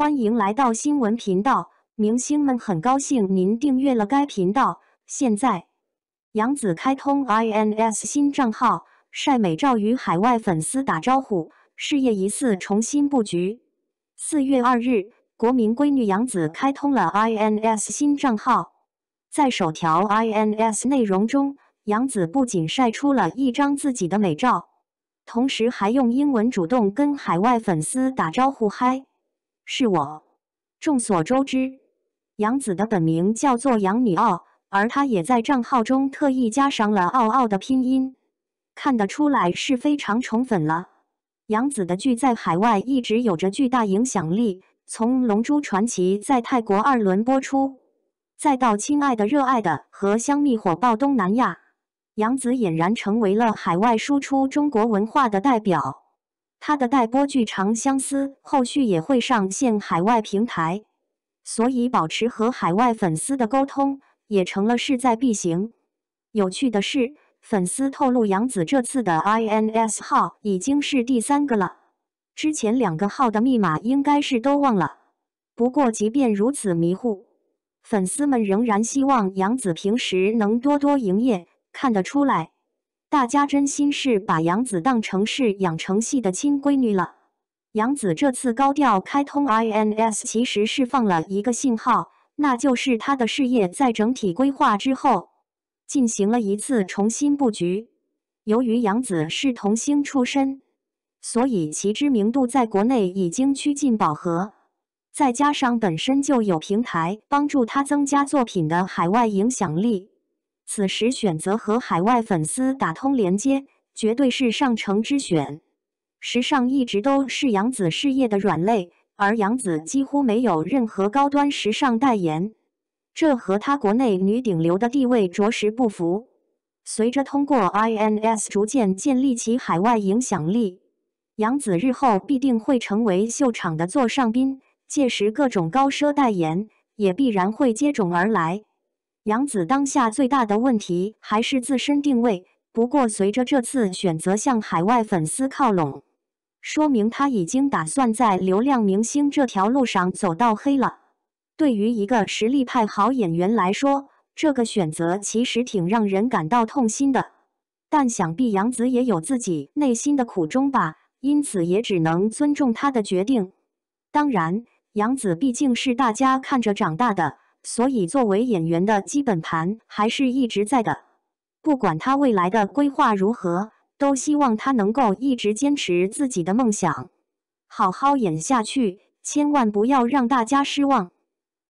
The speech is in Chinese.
欢迎来到新闻频道，明星们很高兴您订阅了该频道。现在，杨紫开通 INS 新账号，晒美照与海外粉丝打招呼，事业疑似重新布局。四月二日，国民闺女杨紫开通了 INS 新账号，在首条 INS 内容中，杨紫不仅晒出了一张自己的美照，同时还用英文主动跟海外粉丝打招呼：“嗨。”是我。众所周知，杨紫的本名叫做杨女奥，而她也在账号中特意加上了“奥奥”的拼音，看得出来是非常宠粉了。杨紫的剧在海外一直有着巨大影响力，从《龙珠传奇》在泰国二轮播出，再到《亲爱的热爱的》和《香蜜》火爆东南亚，杨紫俨然成为了海外输出中国文化的代表。他的待播剧《长相思》后续也会上线海外平台，所以保持和海外粉丝的沟通也成了势在必行。有趣的是，粉丝透露杨紫这次的 INS 号已经是第三个了，之前两个号的密码应该是都忘了。不过即便如此迷糊，粉丝们仍然希望杨紫平时能多多营业，看得出来。大家真心是把杨紫当成是养成系的亲闺女了。杨紫这次高调开通 INS，其实释放了一个信号，那就是她的事业在整体规划之后进行了一次重新布局。由于杨紫是童星出身，所以其知名度在国内已经趋近饱和，再加上本身就有平台帮助她增加作品的海外影响力。此时选择和海外粉丝打通连接，绝对是上乘之选。时尚一直都是杨子事业的软肋，而杨子几乎没有任何高端时尚代言，这和她国内女顶流的地位着实不符。随着通过 INS 逐渐建立起海外影响力，杨子日后必定会成为秀场的座上宾，届时各种高奢代言也必然会接踵而来。杨子当下最大的问题还是自身定位，不过随着这次选择向海外粉丝靠拢，说明他已经打算在流量明星这条路上走到黑了。对于一个实力派好演员来说，这个选择其实挺让人感到痛心的。但想必杨子也有自己内心的苦衷吧，因此也只能尊重他的决定。当然，杨子毕竟是大家看着长大的。所以，作为演员的基本盘还是一直在的。不管他未来的规划如何，都希望他能够一直坚持自己的梦想，好好演下去，千万不要让大家失望。